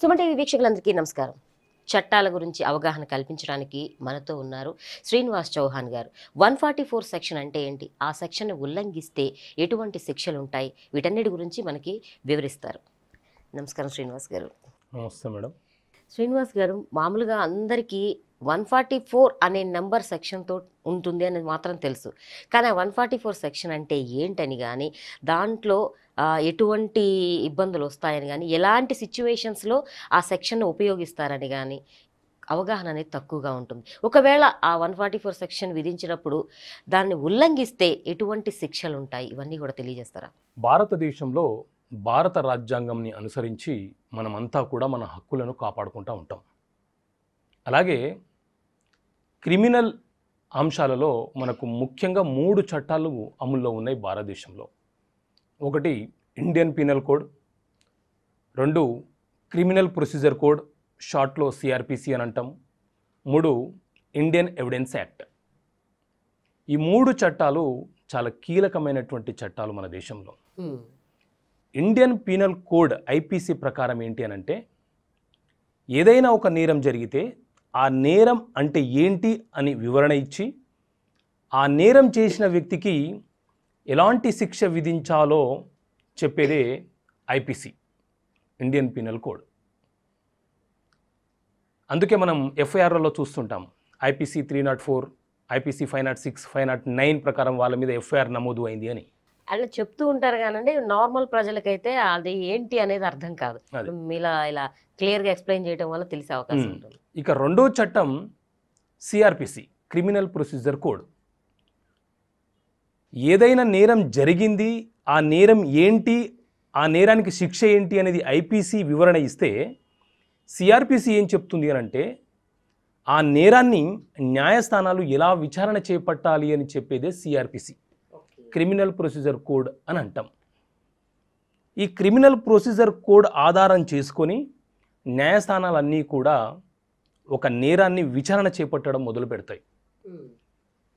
Suman TV వీక్షకులందరికీ నమస్కారం చట్టాల గురించి అవగాహన కల్పించడానికి మనతో ఉన్నారు శ్రీనివాస్ చౌహాన్ గారు వన్ ఫార్టీ ఫోర్ సెక్షన్ అంటే ఏంటి ఆ సెక్షన్ ఉల్లంఘిస్తే ఎటువంటి శిక్షలు ఉంటాయి వీటన్నిటి గురించి మనకి వివరిస్తారు నమస్కారం శ్రీనివాస్ గారు నమస్తే మేడం శ్రీనివాస్ గారు మామూలుగా అందరికీ వన్ ఫార్టీ ఫోర్ అనే నెంబర్ సెక్షన్తో ఉంటుంది అనేది మాత్రం తెలుసు కానీ ఆ వన్ ఫార్టీ ఫోర్ సెక్షన్ అంటే ఏంటని కానీ దాంట్లో ఎటువంటి ఇబ్బందులు వస్తాయని కానీ ఎలాంటి సిచ్యువేషన్స్లో ఆ సెక్షన్ ఉపయోగిస్తారని కానీ అవగాహన అనేది తక్కువగా ఉంటుంది ఒకవేళ ఆ వన్ ఫార్టీ ఫోర్ సెక్షన్ విధించినప్పుడు దాన్ని ఉల్లంఘిస్తే ఎటువంటి శిక్షలు ఉంటాయి ఇవన్నీ కూడా తెలియజేస్తారా భారతదేశంలో భారత రాజ్యాంగంని అనుసరించి మనమంతా కూడా మన హక్కులను కాపాడుకుంటూ ఉంటాం అలాగే క్రిమినల్ అంశాలలో మనకు ముఖ్యంగా మూడు చట్టాలు అమల్లో ఉన్నాయి భారతదేశంలో ఒకటి ఇండియన్ పీనల్ కోడ్ రెండు క్రిమినల్ ప్రొసీజర్ కోడ్ షార్ట్లో సిఆర్పిసి అని అంటాం మూడు ఇండియన్ ఎవిడెన్స్ యాక్ట్ ఈ మూడు చట్టాలు చాలా కీలకమైనటువంటి చట్టాలు మన దేశంలో ఇండియన్ పీనల్ కోడ్ ఐపీసీ ప్రకారం ఏంటి అని అంటే ఏదైనా ఒక నేరం జరిగితే ఆ నేరం అంటే ఏంటి అని వివరణ ఇచ్చి ఆ నేరం చేసిన వ్యక్తికి ఎలాంటి శిక్ష విధించాలో చెప్పేదే ఐపీసీ ఇండియన్ పీనల్ కోడ్ అందుకే మనం ఎఫ్ఐఆర్లలో చూస్తుంటాం IPC three nought four IPC five nought six five nought nine ప్రకారం వాళ్ళ మీద ఎఫ్ఐఆర్ నమోదు అయింది అని అలా చెప్తూ ఉంటారు కానండి నార్మల్ ప్రజలకైతే అది ఏంటి అనేది అర్థం కాదు మీలా ఇలా క్లియర్గా ఎక్స్ప్లెయిన్ చేయడం వల్ల తెలిసే అవకాశం ఉంటుంది ఇక రెండో చట్టం సిఆర్పిసి క్రిమినల్ ప్రొసీజర్ కోడ్ ఏదైనా నేరం జరిగింది ఆ నేరం ఏంటి ఆ నేరానికి శిక్ష ఏంటి అనేది ఐపీసీ వివరణ ఇస్తే సిఆర్పిసి ఏం చెప్తుంది అని అంటే ఆ నేరాన్ని న్యాయస్థానాలు ఎలా విచారణ చేపట్టాలి అని చెప్పేదే సిఆర్పిసి క్రిమినల్ ప్రొసీజర్ కోడ్ అని అంటాం ఈ క్రిమినల్ ప్రొసీజర్ కోడ్ ఆధారం చేసుకొని న్యాయస్థానాలన్నీ కూడా ఒక నేరాన్ని విచారణ చేపట్టడం మొదలు పెడతాయి hmm.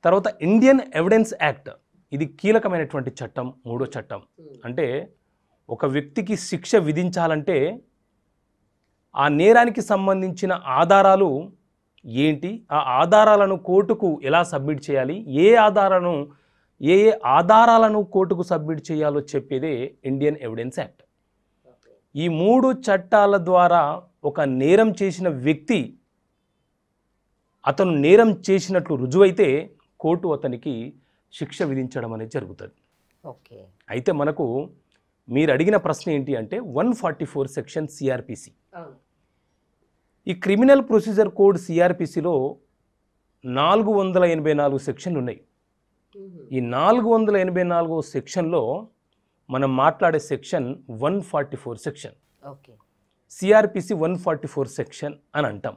తర్వాత ఇండియన్ ఎవిడెన్స్ యాక్ట్ ఇది కీలకమైనటువంటి చట్టం మూడో చట్టం hmm. అంటే ఒక వ్యక్తికి శిక్ష విధించాలంటే ఆ నేరానికి సంబంధించిన ఆధారాలు ఏంటి ఆ ఆధారాలను కోర్టుకు ఎలా సబ్మిట్ చేయాలి ఏ ఆధారాలను ఏ ఏ ఆధారాలను కోర్టుకు సబ్మిట్ చేయాలో చెప్పేదే ఇండియన్ ఎవిడెన్స్ యాక్ట్ ఈ మూడు చట్టాల ద్వారా ఒక నేరం చేసిన వ్యక్తి అతను నేరం చేసినట్లు రుజువైతే కోర్టు అతనికి శిక్ష విధించడం అనేది జరుగుతుంది ఓకే అయితే మనకు మీరు అడిగిన ప్రశ్న ఏంటి అంటే one forty four section CrPC ఈ క్రిమినల్ ప్రొసీజర్ కోడ్ సిఆర్పిసిలో నాలుగు వందల ఎనభై నాలుగు సెక్షన్లు ఉన్నాయి ఈ నాలుగు వందల ఎనభై నాలుగో సెక్షన్లో మనం మాట్లాడే section one forty four section CrPC one forty four section అని అంటాం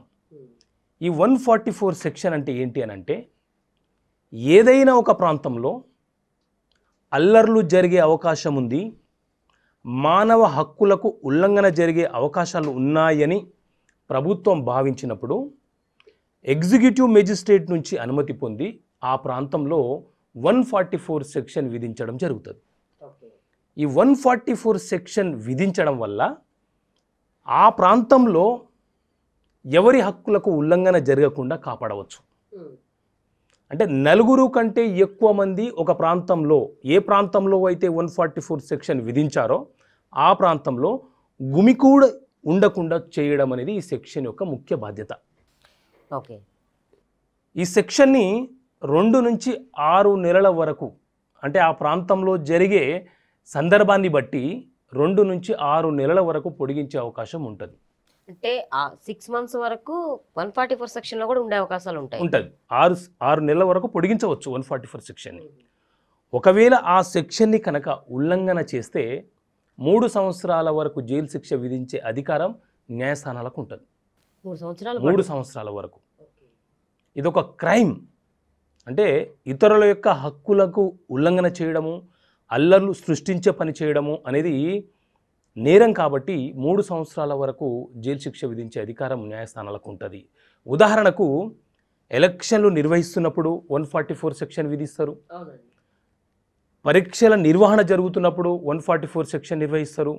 ఈ వన్ ఫార్టీ ఫోర్ సెక్షన్ అంటే ఏంటి అని అంటే ఏదైనా ఒక ప్రాంతంలో అల్లర్లు జరిగే అవకాశం ఉంది మానవ హక్కులకు ఉల్లంఘన జరిగే అవకాశాలు ఉన్నాయని ప్రభుత్వం భావించినప్పుడు ఎగ్జిక్యూటివ్ మెజిస్ట్రేట్ నుంచి అనుమతి పొంది ఆ ప్రాంతంలో వన్ ఫార్టీ ఫోర్ సెక్షన్ విధించడం జరుగుతుంది ఈ వన్ ఫార్టీ ఫోర్ సెక్షన్ విధించడం వల్ల ఆ ప్రాంతంలో ఎవరి హక్కులకు ఉల్లంఘన జరగకుండా కాపాడవచ్చు అంటే నలుగురు కంటే ఎక్కువ మంది ఒక ప్రాంతంలో ఏ ప్రాంతంలో అయితే వన్ ఫార్టీ ఫోర్ సెక్షన్ విధించారో ఆ ప్రాంతంలో గుమికూడ ఉండకుండా చేయడం అనేది ఈ సెక్షన్ యొక్క ముఖ్య బాధ్యత ఓకే ఈ సెక్షన్ని రెండు నుంచి ఆరు నెలల వరకు అంటే ఆ ప్రాంతంలో జరిగే సందర్భాన్ని బట్టి రెండు నుంచి ఆరు నెలల వరకు పొడిగించే అవకాశం ఉంటుంది అంటే ఆ సిక్స్ మంత్స్ వరకు వన్ ఫార్టీ ఫోర్ సెక్షన్లో కూడా ఉండే అవకాశాలు ఉంటాయి ఉంటుంది ఆరు ఆరు నెలల వరకు పొడిగించవచ్చు వన్ ఫార్టీ ఫోర్ సెక్షన్ని ఒకవేళ ఆ సెక్షన్ని కనుక ఉల్లంఘన చేస్తే మూడు సంవత్సరాల వరకు జైలు శిక్ష విధించే అధికారం న్యాయస్థానాలకు ఉంటుంది మూడు సంవత్సరాల మూడు సంవత్సరాల వరకు ఇది ఒక క్రైమ్ అంటే ఇతరుల యొక్క హక్కులకు ఉల్లంఘన చేయడము అల్లర్లు సృష్టించే పని చేయడము అనేది నేరం కాబట్టి మూడు సంవత్సరాల వరకు జైలు శిక్ష విధించే అధికారం న్యాయస్థానాలకు ఉంటుంది ఉదాహరణకు ఎలక్షన్లు నిర్వహిస్తున్నప్పుడు వన్ ఫార్టీ ఫోర్ సెక్షన్ విధిస్తారు పరీక్షల నిర్వహణ జరుగుతున్నప్పుడు వన్ ఫార్టీ ఫోర్ సెక్షన్ నిర్వహిస్తారు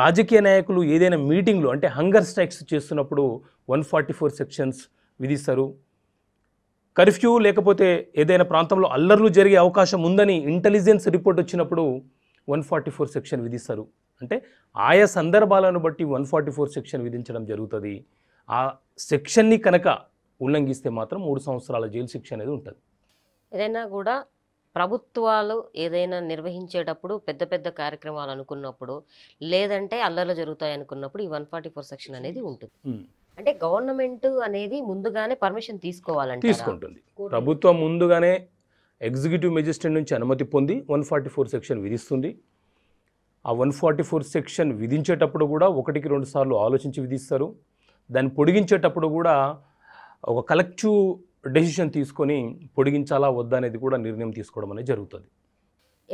రాజకీయ నాయకులు ఏదైనా మీటింగ్లు అంటే హంగర్ స్ట్రైక్స్ చేస్తున్నప్పుడు వన్ ఫార్టీ ఫోర్ సెక్షన్స్ విధిస్తారు కర్ఫ్యూ లేకపోతే ఏదైనా ప్రాంతంలో అల్లర్లు జరిగే అవకాశం ఉందని ఇంటెలిజెన్స్ రిపోర్ట్ వచ్చినప్పుడు వన్ ఫార్టీ ఫోర్ సెక్షన్ విధిస్తారు అంటే ఆయా సందర్భాలను బట్టి వన్ ఫార్టీ ఫోర్ సెక్షన్ విధించడం జరుగుతుంది ఆ సెక్షన్ని కనుక ఉల్లంఘిస్తే మాత్రం మూడు సంవత్సరాల జైలు శిక్ష అనేది ఉంటుంది ఏదైనా కూడా ప్రభుత్వాలు ఏదైనా నిర్వహించేటప్పుడు పెద్ద పెద్ద కార్యక్రమాలు అనుకున్నప్పుడు లేదంటే అల్లర్లు జరుగుతాయి అనుకున్నప్పుడు ఈ వన్ ఫార్టీ ఫోర్ సెక్షన్ అనేది hmm. ఉంటుంది అంటే గవర్నమెంట్ అనేది ముందుగానే పర్మిషన్ తీసుకోవాలంటే తీసుకుంటుంది ప్రభుత్వం ముందుగానే ఎగ్జిక్యూటివ్ మెజిస్ట్రేట్ నుంచి అనుమతి పొంది వన్ ఫార్టీ ఫోర్ సెక్షన్ విధిస్తుంది ఆ వన్ ఫార్టీ ఫోర్ సెక్షన్ విధించేటప్పుడు కూడా ఒకటికి రెండు సార్లు ఆలోచించి విధిస్తారు దాన్ని పొడిగించేటప్పుడు కూడా ఒక కలెక్టివ్ డెసిషన్ తీసుకొని పొడిగించాలా వద్దా అనేది కూడా నిర్ణయం తీసుకోవడం అనేది జరుగుతుంది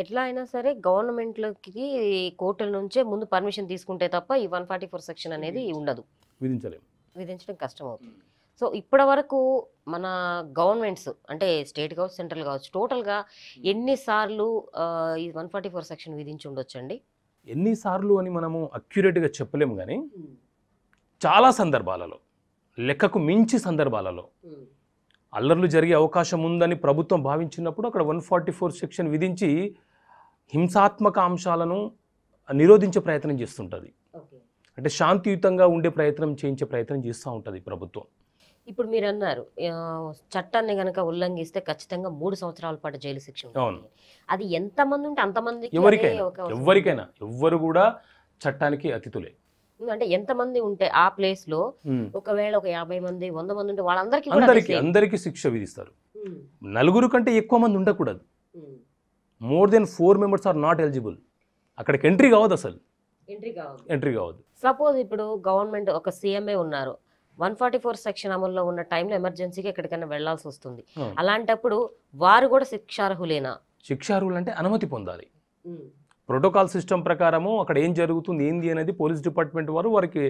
ఎట్లా అయినా సరే గవర్నమెంట్లకి కోర్టుల నుంచే ముందు పర్మిషన్ తీసుకుంటే తప్ప ఈ వన్ ఫార్టీ ఫోర్ సెక్షన్ అనేది ఉండదు విధించలేము విధించడం కష్టం అవుతుంది సో ఇప్పటి వరకు మన గవర్నమెంట్స్ అంటే స్టేట్ కావచ్చు సెంట్రల్ కావచ్చు టోటల్గా ఎన్నిసార్లు ఈ వన్ ఫార్టీ ఫోర్ సెక్షన్ విధించి ఉండొచ్చు అండి ఎన్నిసార్లు అని మనము అక్యురేట్గా చెప్పలేము కానీ చాలా సందర్భాలలో లెక్కకు మించి సందర్భాలలో అల్లర్లు జరిగే అవకాశం ఉందని ప్రభుత్వం భావించినప్పుడు అక్కడ వన్ ఫార్టీ ఫోర్ సెక్షన్ విధించి హింసాత్మక అంశాలను నిరోధించే ప్రయత్నం చేస్తుంటుంది అంటే శాంతియుతంగా ఉండే ప్రయత్నం చేయించే ప్రయత్నం చేస్తూ ఉంటుంది ప్రభుత్వం ఇప్పుడు మీరు అన్నారు చట్టాన్ని గనక ఉల్లంఘిస్తే ఖచ్చితంగా మూడు సంవత్సరాల పాటు జైలు శిక్ష అది అది ఎంతమంది ఉంటే అంతమంది ఎవరికైనా ఎవరికైనా ఎవ్వరు కూడా చట్టానికి అతిథులే అంటే ఎంతమంది ఉంటే ఆ ప్లేస్ లో ఒకవేళ ఒక యాభై మంది వంద మంది ఉంటే వాళ్ళందరికీ అందరికీ అందరికీ శిక్ష విధిస్తారు నలుగురు కంటే ఎక్కువ మంది ఉండకూడదు more than four members are not eligible అక్కడికి ఎంట్రీ కావద్దు అసలు ఎంట్రీ కావద్దు సపోజ్ ఇప్పుడు గవర్నమెంట్ ఒక సీఎంఏ ఉన్నారు వన్ ఫార్టీ ఫోర్ సెక్షన్ అమల్లో ఉన్న టైంలో ఎమర్జెన్సీకి ఎక్కడికైనా వెళ్లాల్సి వస్తుంది అలాంటప్పుడు వారు కూడా శిక్షార్హులేనా శిక్షార్హులు అంటే అనుమతి పొందాలి ప్రోటోకాల్ సిస్టమ్ ప్రకారము అక్కడ ఏం జరుగుతుంది ఏంది అనేది పోలీస్ డిపార్ట్మెంట్ వారు వారికి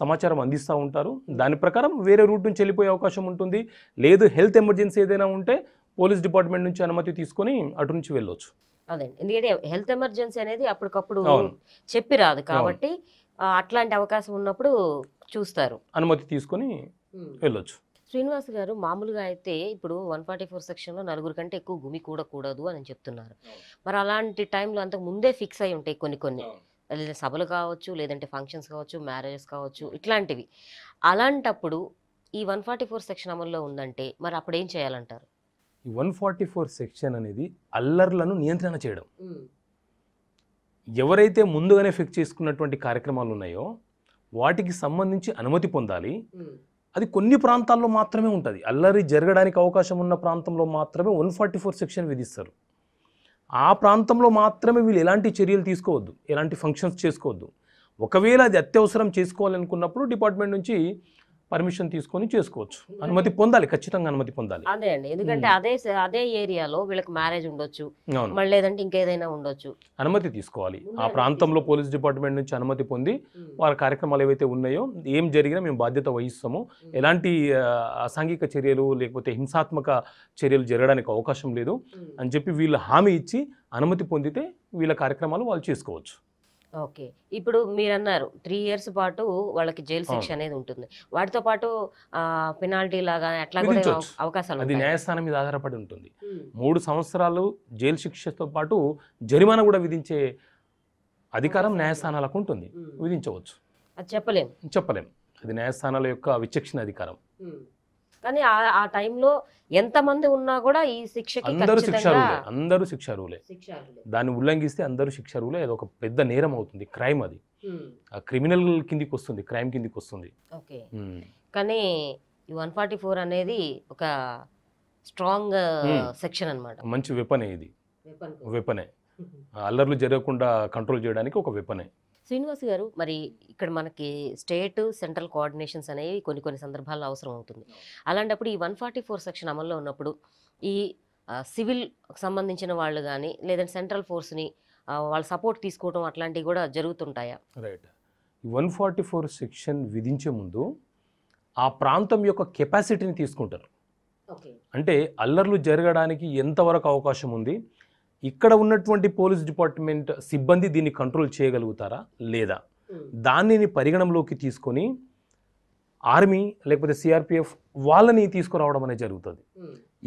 సమాచారం అందిస్తూ ఉంటారు దాని ప్రకారం వేరే రూట్ నుంచి వెళ్ళిపోయే అవకాశం ఉంటుంది లేదు హెల్త్ ఎమర్జెన్సీ ఏదైనా ఉంటే పోలీస్ డిపార్ట్మెంట్ నుంచి అనుమతి తీసుకొని అటు నుంచి వెళ్ళొచ్చు అదే ఎందుకంటే హెల్త్ ఎమర్జెన్సీ అనేది అప్పటికప్పుడు చెప్పి రాదు కాబట్టి అట్లాంటి అవకాశం ఉన్నప్పుడు చూస్తారు అనుమతి తీసుకొని వెళ్ళొచ్చు శ్రీనివాస్ గారు మామూలుగా అయితే ఇప్పుడు వన్ ఫార్టీ ఫోర్ సెక్షన్లో నలుగురు కంటే ఎక్కువ గుమి కూడకూడదు అని చెప్తున్నారు మరి అలాంటి టైంలో అంతకు ముందే ఫిక్స్ అయి ఉంటాయి కొన్ని కొన్ని సభలు కావచ్చు లేదంటే ఫంక్షన్స్ కావచ్చు మ్యారేజెస్ కావచ్చు ఇట్లాంటివి అలాంటప్పుడు ఈ వన్ ఫార్టీ ఫోర్ సెక్షన్ అమల్లో ఉందంటే మరి అప్పుడు ఏం చేయాలంటారు ఈ వన్ ఫార్టీ ఫోర్ సెక్షన్ అనేది అల్లర్లను నియంత్రణ చేయడం ఎవరైతే ముందుగానే ఫిక్స్ చేసుకున్నటువంటి కార్యక్రమాలు ఉన్నాయో వాటికి సంబంధించి అనుమతి పొందాలి అది కొన్ని ప్రాంతాల్లో మాత్రమే ఉంటుంది అల్లరి జరగడానికి అవకాశం ఉన్న ప్రాంతంలో మాత్రమే వన్ ఫార్టీ ఫోర్ సెక్షన్ విధిస్తారు ఆ ప్రాంతంలో మాత్రమే వీళ్ళు ఎలాంటి చర్యలు తీసుకోవద్దు ఎలాంటి ఫంక్షన్స్ చేసుకోవద్దు ఒకవేళ అది అత్యవసరం చేసుకోవాలనుకున్నప్పుడు డిపార్ట్మెంట్ నుంచి పర్మిషన్ తీసుకొని చేసుకోవచ్చు అనుమతి పొందాలి ఖచ్చితంగా అనుమతి పొందాలి అదే అండి ఎందుకంటే అదే అదే ఏరియాలో వీళ్ళకి మ్యారేజ్ ఉండొచ్చు మళ్ళీ లేదంటే ఇంకేదైనా ఉండొచ్చు అనుమతి తీసుకోవాలి ఆ ప్రాంతంలో పోలీస్ డిపార్ట్మెంట్ నుంచి అనుమతి పొంది వాళ్ళ కార్యక్రమాలు ఏవైతే ఉన్నాయో ఏం జరిగినా మేము బాధ్యత వహిస్తాము ఎలాంటి అసాంఘిక చర్యలు లేకపోతే హింసాత్మక చర్యలు జరగడానికి అవకాశం లేదు అని చెప్పి వీళ్ళు హామీ ఇచ్చి అనుమతి పొందితే వీళ్ళ కార్యక్రమాలు వాళ్ళు చేసుకోవచ్చు ఓకే ఇప్పుడు మీరు అన్నారు త్రీ ఇయర్స్ పాటు వాళ్ళకి జైలు శిక్ష అనేది ఉంటుంది వాటితో పాటు పెనాల్టీ లాగా అట్లా కూడా అవకాశాలు అది న్యాయస్థానం మీద ఆధారపడి ఉంటుంది మూడు సంవత్సరాలు జైలు శిక్షతో పాటు జరిమానా కూడా విధించే అధికారం న్యాయస్థానాలకు ఉంటుంది విధించవచ్చు అది చెప్పలేము చెప్పలేము అది న్యాయస్థానాల యొక్క విచక్షణ అధికారం కానీ ఆ టైంలో ఎంతమంది ఉన్నా కూడా ఈ శిక్షకి అందరూ శిక్ష అందరూ శిక్ష రూలే దాన్ని ఉల్లంఘిస్తే అందరూ శిక్ష రూలే అది ఒక పెద్ద నేరం అవుతుంది క్రైమ్ అది ఆ క్రిమినల్ కిందికి వస్తుంది క్రైమ్ కిందికి వస్తుంది ఓకే కానీ ఈ వన్ ఫార్టీ ఫోర్ అనేది ఒక స్ట్రాంగ్ సెక్షన్ అనమాట మంచి వెపనే ఇది వెపనే అల్లర్లు జరగకుండా కంట్రోల్ చేయడానికి ఒక వెపనే శ్రీనివాస్ గారు మరి ఇక్కడ మనకి స్టేట్ సెంట్రల్ కోఆర్డినేషన్స్ అనేవి కొన్ని కొన్ని సందర్భాల్లో అవసరం అవుతుంది అలాంటప్పుడు ఈ వన్ ఫార్టీ ఫోర్ సెక్షన్ అమల్లో ఉన్నప్పుడు ఈ సివిల్ సంబంధించిన వాళ్ళు కానీ లేదంటే సెంట్రల్ ఫోర్స్ని వాళ్ళ సపోర్ట్ తీసుకోవడం అట్లాంటివి కూడా జరుగుతుంటాయా రైట్ ఈ వన్ ఫార్టీ ఫోర్ సెక్షన్ విధించే ముందు ఆ ప్రాంతం యొక్క కెపాసిటీని తీసుకుంటారు అంటే అల్లర్లు జరగడానికి ఎంతవరకు అవకాశం ఉంది ఇక్కడ ఉన్నటువంటి పోలీస్ డిపార్ట్మెంట్ సిబ్బంది దీన్ని కంట్రోల్ చేయగలుగుతారా లేదా దానిని పరిగణనలోకి తీసుకొని ఆర్మీ లేకపోతే సిఆర్పిఎఫ్ వాళ్ళని తీసుకురావడం అనేది జరుగుతుంది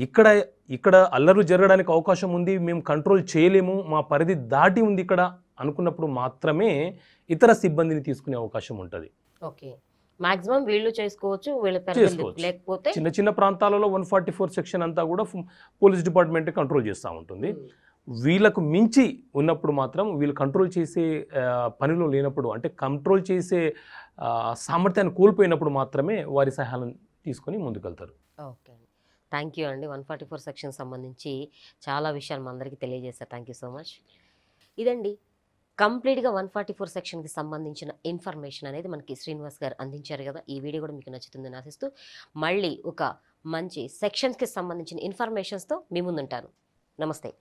ఇక్కడ ఇక్కడ అల్లర్లు జరగడానికి అవకాశం ఉంది మేము కంట్రోల్ చేయలేము మా పరిధి దాటి ఉంది ఇక్కడ అనుకున్నప్పుడు మాత్రమే ఇతర సిబ్బందిని తీసుకునే అవకాశం ఉంటుంది ఓకే మాక్సిమం వీళ్ళు చేసుకోవచ్చు లేకపోతే చిన్న చిన్న ప్రాంతాలలో వన్ ఫార్టీ ఫోర్ సెక్షన్ అంతా కూడా పోలీస్ డిపార్ట్మెంట్ కంట్రోల్ చేస్తూ ఉంటుంది వీళ్ళకు మించి ఉన్నప్పుడు మాత్రం వీళ్ళు కంట్రోల్ చేసే పనిలో లేనప్పుడు అంటే కంట్రోల్ చేసే సామర్థ్యాన్ని కోల్పోయినప్పుడు మాత్రమే వారి సహాయాలను తీసుకొని ముందుకెళ్తారు ఓకే అండి థ్యాంక్ యూ అండి వన్ ఫార్టీ ఫోర్ సెక్షన్ సంబంధించి చాలా విషయాలు మా అందరికీ తెలియజేశారు థ్యాంక్ యూ సో మచ్ ఇదండి కంప్లీట్గా వన్ ఫార్టీ ఫోర్ సెక్షన్కి సంబంధించిన ఇన్ఫర్మేషన్ అనేది మనకి శ్రీనివాస్ గారు అందించారు కదా ఈ వీడియో కూడా మీకు నచ్చుతుందని ఆశిస్తూ మళ్ళీ ఒక మంచి సెక్షన్స్కి సంబంధించిన ఇన్ఫర్మేషన్స్తో మీ ముందుంటాను నమస్తే